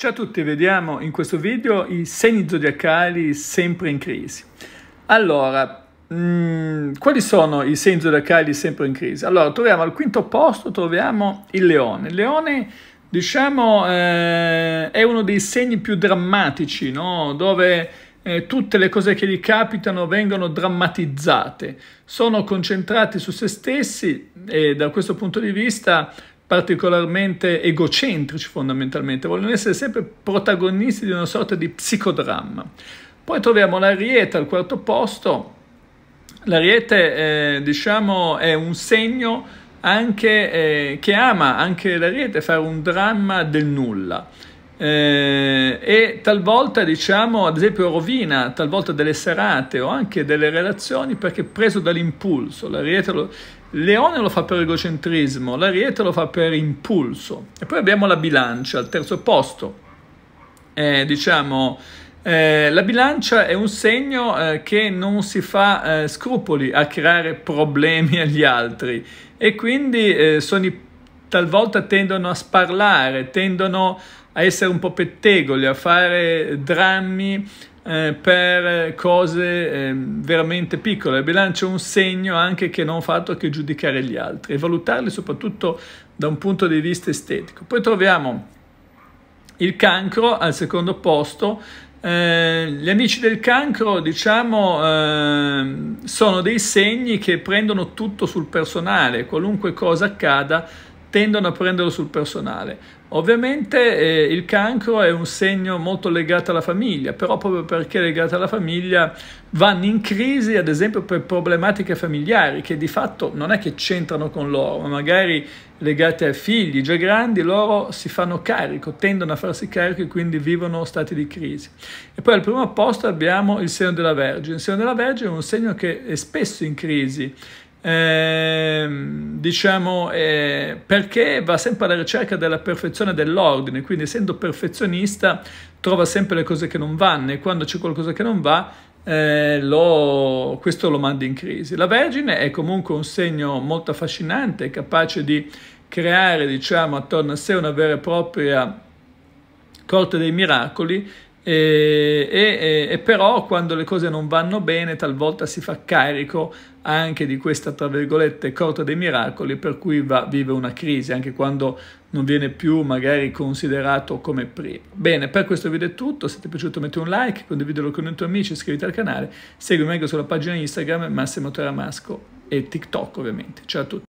Ciao a tutti, vediamo in questo video i segni zodiacali sempre in crisi. Allora, mh, mm, quali sono i segni zodiacali sempre in crisi? Allora, troviamo al quinto posto, troviamo il leone. Il leone, diciamo, eh, è uno dei segni più drammatici, no? Dove eh, tutte le cose che gli capitano vengono drammatizzate, sono concentrati su se stessi e da questo punto di vista particolarmente egocentrici fondamentalmente, vogliono essere sempre protagonisti di una sorta di psicodramma. Poi troviamo l'Ariete al quarto posto, l'Ariete eh, diciamo è un segno anche, eh, che ama anche l'Ariete fare un dramma del nulla. Eh, e talvolta diciamo ad esempio rovina talvolta delle serate o anche delle relazioni perché preso dall'impulso l'ariete lo, Leone lo fa per egocentrismo, l'Ariete lo fa per impulso. E poi abbiamo la bilancia al terzo posto. Eh, diciamo, eh, la bilancia è un segno eh, che non si fa eh, scrupoli a creare problemi agli altri e quindi eh, sono i, talvolta tendono a sparlare, tendono a essere un po' pettegoli, a fare drammi eh, per cose eh, veramente piccole. Il bilancio è un segno anche che non fa fatto che giudicare gli altri e valutarli soprattutto da un punto di vista estetico. Poi troviamo il cancro al secondo posto. Eh, gli amici del cancro, diciamo, eh, sono dei segni che prendono tutto sul personale, qualunque cosa accada tendono a prenderlo sul personale. Ovviamente eh, il cancro è un segno molto legato alla famiglia, però proprio perché è legato alla famiglia vanno in crisi ad esempio per problematiche familiari che di fatto non è che c'entrano con loro, ma magari legate a figli già grandi, loro si fanno carico, tendono a farsi carico e quindi vivono stati di crisi. E poi al primo posto abbiamo il segno della Vergine. Il segno della Vergine è un segno che è spesso in crisi Ehm, diciamo, eh, perché va sempre alla ricerca della perfezione dell'ordine, quindi essendo perfezionista trova sempre le cose che non vanno e quando c'è qualcosa che non va eh, lo, questo lo manda in crisi. La Vergine è comunque un segno molto affascinante, capace di creare diciamo, attorno a sé una vera e propria corte dei miracoli e, e, e, però quando le cose non vanno bene talvolta si fa carico anche di questa tra virgolette corte dei miracoli per cui va, vive una crisi anche quando non viene più magari considerato come prima bene per questo video è tutto se ti è piaciuto metti un like condividilo con i tuoi amici iscriviti al canale seguimi anche sulla pagina Instagram Massimo Teramasco e TikTok ovviamente ciao a tutti